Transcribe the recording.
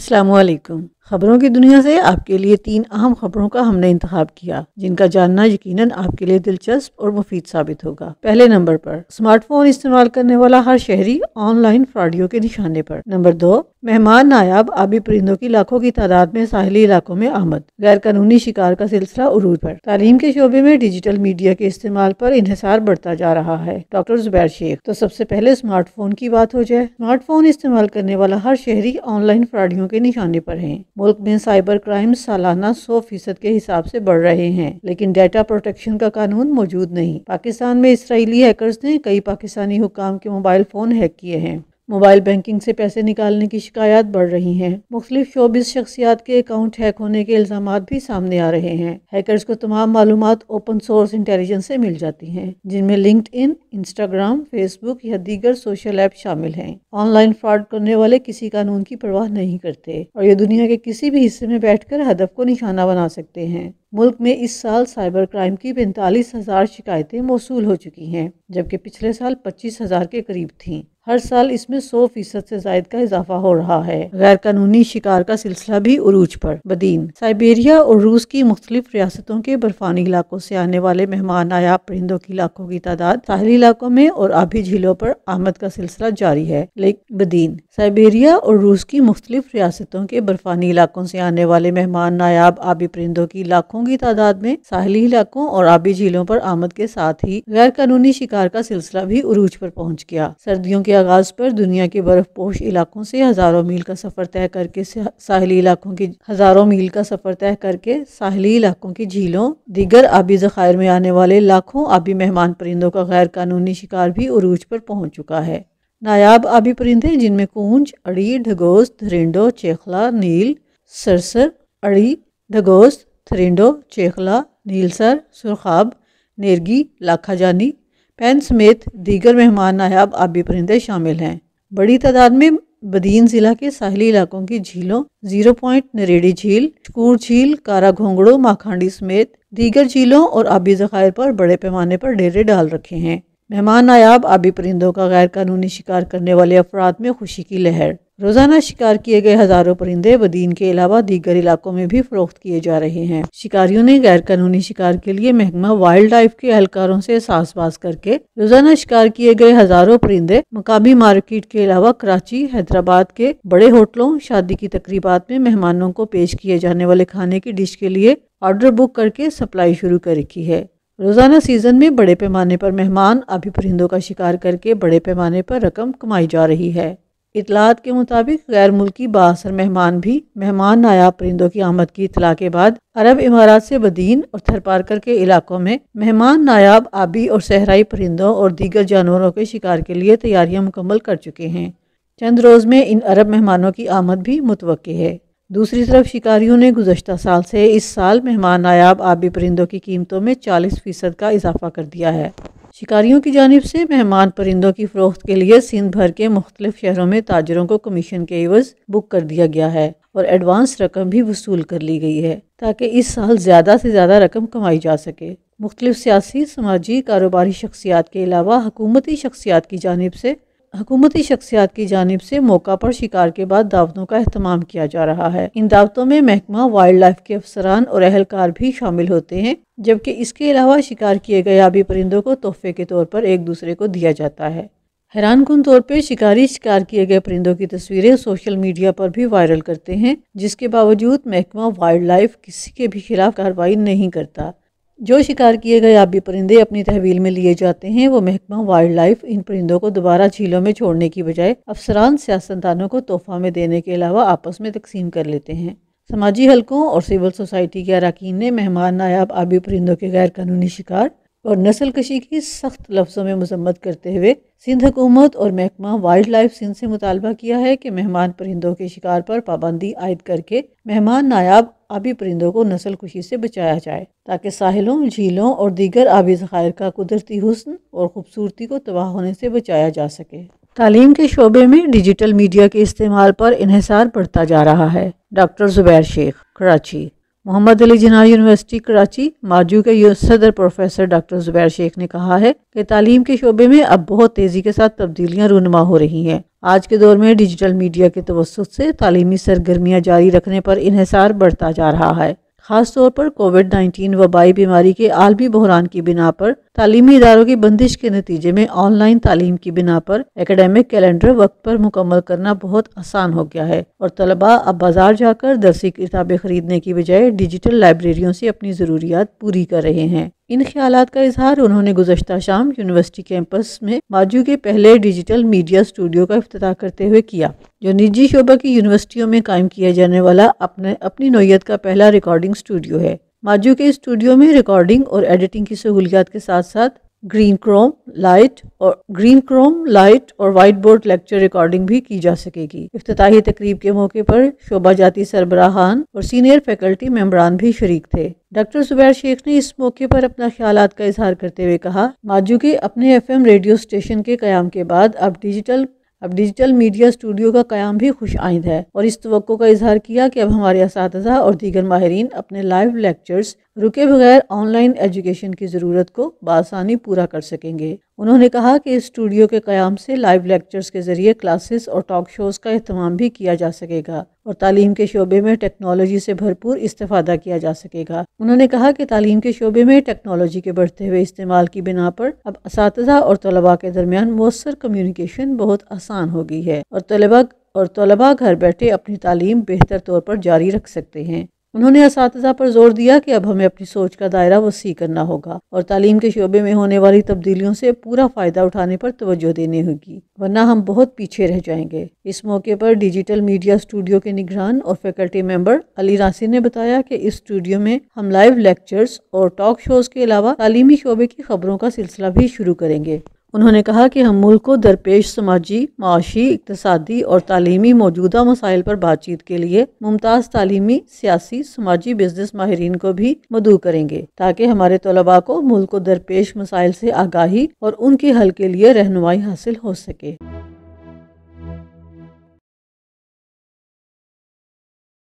Asalaamu Alaikum. खबरों की दुनिया से आपके लिए तीन अहम खबरों का हमने इंतखा किया जिनका जानना यकीनन आपके लिए दिलचस्प और मुफीद साबित होगा पहले नंबर पर स्मार्टफोन इस्तेमाल करने वाला हर शहरी ऑनलाइन फ्रॉडियो के निशाने पर नंबर दो मेहमान नायाब आबी परिंदों की लाखों की तादाद में साहली इलाकों में आमद गैर कानूनी शिकार का सिलसिला उरूज पर तालीम के शोबे में डिजिटल मीडिया के इस्तेमाल पर इंसार बढ़ता जा रहा है डॉक्टर जुबैर शेख तो सबसे पहले स्मार्टफोन की बात हो जाए स्मार्टफोन इस्तेमाल करने वाला हर शहरी ऑनलाइन फ्रॉडियो के निशाने पर है मुल्क में साइबर क्राइम सालाना सौ फीसद के हिसाब से बढ़ रहे हैं लेकिन डेटा प्रोटेक्शन का कानून मौजूद नहीं पाकिस्तान में इसराइली हैकर्स ने कई पाकिस्तानी हुकाम के मोबाइल फोन हैक किए हैं मोबाइल बैंकिंग से पैसे निकालने की शिकायत बढ़ रही हैं मुख्तलिफ शोबिस शख्सियात के अकाउंट हैक होने के इल्जाम भी सामने आ रहे हैं हैकर्स को तमाम मालूम ओपन सोर्स इंटेलिजेंस से मिल जाती हैं जिनमें लिंकड इन इंस्टाग्राम फेसबुक या दीगर सोशल ऐप शामिल हैं ऑनलाइन फ्रॉड करने वाले किसी कानून की परवाह नहीं करते और ये दुनिया के किसी भी हिस्से में कर हदफ को निशाना बना सकते हैं मुल्क में इस साल साइबर क्राइम की पैंतालीस हज़ार शिकायतें मौसू हो चुकी हैं जबकि पिछले साल पच्चीस हज़ार के करीब थीं हर साल इसमें सौ फीसद से जायद का इजाफा हो रहा है गैर कानूनी शिकार का सिलसिला भी उरूज पर बदीन साइबेरिया और रूस की मुख्तलिफ रियासतों के बर्फानी इलाकों से आने वाले मेहमान आया परिंदों की लाखों की तादाद साहली इलाकों में और आभी झीलों पर आमद का सिलसिला जारी है लेकिन बदीन साइबेरिया और रूस की मुख्तलिफ रियासतों के बर्फानी इलाकों से आने वाले मेहमान नायाब आबी परिंदों की लाखों लाखों की तादाद में साहली इलाकों और आबी झीलों पर आमद के साथ ही गैर कानूनी शिकार का सिलसिला भी उरूज पर पहुंच गया सर्दियों के आगाज पर दुनिया के बर्फपोश इलाकों से हजारों मील का सफर तय करके साहली इलाकों की हजारों मील का सफर तय करके साहली इलाकों की झीलों दीगर आबी जखायर में आने वाले लाखों आबी मेहमान परिंदों का गैर कानूनी शिकार भी उरूज पर पहुंच चुका है नायाब आबी परिंदे जिनमें कूंज अड़ी ढगोस धरिंडो चेखला नील सरसर अड़ी ढगोस थरिंडो चेखला नीलसर सुरखाब नेरगी लाखाजानी पेन समेत दीगर मेहमान नायाब आबी परिंदे शामिल हैं बड़ी तादाद में बदीन ज़िला के साहली इलाकों की झीलों जीरो पॉइंट नरेडी झील शकूर झील कारा घोंगड़ो माखांडी समेत दीगर झीलों और आबी ज़खायर पर बड़े पैमाने पर डेरे डाल रखे हैं मेहमान नायाब आबी परिंदों का गैर कानूनी शिकार करने वाले अफराद में खुशी की लहर रोजाना शिकार किए गए हजारों परिंदे बदीन के अलावा दीगर इलाकों में भी फरोख्त किए जा रहे हैं शिकारियों ने गैर कानूनी शिकार के लिए महकमा वाइल्ड लाइफ के एहलकारों से सासबाज करके रोजाना शिकार किए गए हजारों परिंदे मकामी मार्केट के अलावा कराची हैदराबाद के बड़े होटलों शादी की तकरीबात में मेहमानों को पेश किए जाने वाले खाने की डिश के लिए ऑर्डर बुक करके सप्लाई शुरू कर रखी है रोज़ाना सीज़न में बड़े पैमाने पर मेहमान अभी परिंदों का शिकार करके बड़े पैमाने पर रकम कमाई जा रही है इतलात के मुताबिक गैर मुल्की बासर मेहमान भी मेहमान नायाब परिंदों की आमद की इतला के बाद अरब इमारात से बदीन और थरपारकर के इलाकों में मेहमान नायाब आबी और सहराई परिंदों और दीगर जानवरों के शिकार के लिए तैयारियां मुकम्मल कर चुके हैं चंद रोज़ में इन अरब मेहमानों की आमद भी मुतव है दूसरी तरफ शिकारियों ने गुजशत साल से इस साल मेहमान नायाब आबी परिंदों की कीमतों में चालीस फ़ीसद का इजाफा कर दिया है शिकारियों की जानब से मेहमान परिंदों की फ़रोख्त के लिए सिंध भर के मुख्तलिफ शहरों में ताजरों को कमीशन के एवज बुक कर दिया गया है और एडवांस रकम भी वसूल कर ली गई है ताकि इस साल ज़्यादा से ज़्यादा रकम कमाई जा सके मुख्तलिफ सियासी समाजी कारोबारी शख्सियात के अलावा हकूमती शख्सियात की जानब से हकूमती शख्सियात की जानब से मौका पर शिकार के बाद दावतों का अहतमाम किया जा रहा है इन दावतों में महकमा वाइल्ड लाइफ के अफसरान और अहलकार भी शामिल होते हैं जबकि इसके अलावा शिकार किए गए आबी परिंदों को तोहफे के तौर पर एक दूसरे को दिया जाता है हैरान कन तौर पर शिकारी शिकार किए गए परिंदों की तस्वीरें सोशल मीडिया पर भी वायरल करते हैं जिसके बावजूद महकमा वाइल्ड लाइफ किसी के भी खिलाफ कार्रवाई नहीं करता जो शिकार किए गए आबी परिंदे अपनी तहवील में लिए जाते हैं वो महकमा वाइल्ड लाइफ इन परिंदों को दोबारा झीलों में छोड़ने की बजाय अफसरान सियासतदानों को तोहफा में देने के अलावा आपस में तकसीम कर लेते हैं समाजी हलकों और सिविल सोसाइटी के अरकान ने मेहमान नायाब आबी परिंदों के गैर कानूनी शिकार और नस्ल कशी की सख्त लफ्ज़ों में मजम्मत करते हुए सिंध हुकूमत और महकमा वाइल्ड लाइफ सिंध से मुतालबा किया है कि मेहमान परिंदों के शिकार पर पाबंदी आयद करके मेहमान नायाब आबी परिंदों को नस्ल खुशी से बचाया जाए ताकि साहिलों झीलों और दीगर आबी ज़खायर का कुदरती हुस्न और खूबसूरती को तबाह होने से बचाया जा सके तालीम के शोबे में डिजिटल मीडिया के इस्तेमाल पर इहिसार बढ़ता जा रहा है डॉक्टर ज़ुबैर शेख कराची मोहम्मद अली जिना यूनिवर्सिटी कराची माजू के सदर प्रोफेसर डॉक्टर जुबैर शेख ने कहा है कि तालीम के शोबे में अब बहुत तेज़ी के साथ तब्दीलियाँ रूनमा हो रही हैं आज के दौर में डिजिटल मीडिया के तवसत से तालीमी सरगर्मियाँ जारी रखने पर इसार बढ़ता जा रहा है खास तौर पर कोविड नाइन्टीन वबाई बीमारी के आलमी बहरान की बिना पर तालीमी इदारों की बंदिश के नतीजे में ऑनलाइन तालीम की बिना पर एकेडमिक कैलेंडर वक्त पर मुकम्मल करना बहुत आसान हो गया है और तलबा अब बाजार जाकर दरसी किताबें खरीदने की बजाय डिजिटल लाइब्रेरियों से अपनी ज़रूरियात पूरी कर रहे हैं इन ख्याल का इजहार उन्होंने गुजशत शाम यूनिवर्सिटी कैंपस में माजू के पहले डिजिटल मीडिया स्टूडियो का अफ्ताह करते हुए किया जो निजी शोबा की यूनिवर्सिटियों में कायम किया जाने वाला अपने अपनी नोयत का पहला रिकॉर्डिंग स्टूडियो है माजू के स्टूडियो में रिकॉर्डिंग और एडिटिंग की सहूलियात के साथ साथ ग्रीन क्रोम लाइट और ग्रीन क्रोम लाइट और वाइट बोर्ड लेक्चर रिकॉर्डिंग भी की जा सकेगी अफ्ती तकरीब के मौके पर शोभा जाति सरबराहान और सीनियर फैकल्टी मेम्बरान भी शरीक थे डॉक्टर जुबैर शेख ने इस मौके पर अपना ख्याल का इजहार करते हुए कहा माजू के अपने एफ रेडियो स्टेशन के क्याम के बाद अब डिजिटल अब डिजिटल मीडिया स्टूडियो का क्याम भी खुश आइंद है और इस तो का इजहार किया कि अब हमारे इस और दीगर माहरीन अपने लाइव लेक्चर्स रुके बगैर ऑनलाइन एजुकेशन की ज़रूरत को बासानी पूरा कर सकेंगे उन्होंने कहा कि इस स्टूडियो के क़्याम से लाइव लेक्चर्स के ज़रिए क्लासेस और टॉक शोज़ का अहतमाम भी किया जा सकेगा और तालीम के शोबे में टेक्नोलॉजी से भरपूर इस्तेफादा किया जा सकेगा उन्होंने कहा कि तालीम के शोबे में टेक्नोलॉजी के बढ़ते हुए इस्तेमाल की बिना पर अब इस और तलबा के दरमियान मौसर कम्युनिकेशन बहुत आसान हो गई है और तलबा और तलबा घर बैठे अपनी तालीम बेहतर तौर पर जारी रख सकते हैं उन्होंने इस पर जोर दिया कि अब हमें अपनी सोच का दायरा वसी करना होगा और तालीम के शोबे में होने वाली तब्दीलियों से पूरा फ़ायदा उठाने पर तोज्जो देनी होगी वरना हम बहुत पीछे रह जाएंगे इस मौके पर डिजिटल मीडिया स्टूडियो के निगरान और फैकल्टी मेम्बर अली रासिर ने बताया कि इस स्टूडियो में हम लाइव लेक्चर्स और टॉक शोज़ के अलावा तालीमी शोबे की खबरों का सिलसिला भी शुरू करेंगे उन्होंने कहा कि हम मुल्क को दरपेश समाजी माशी इकतसादी और तालीमी मौजूदा मसाइल पर बातचीत के लिए मुमताज़ तालीमी सियासी समाजी बिजनेस माहरीन को भी मदू करेंगे ताकि हमारे तलबा को मुल्क को दरपेश मसाइल से आगाही और उनके हल के लिए रहनुमाई हासिल हो सके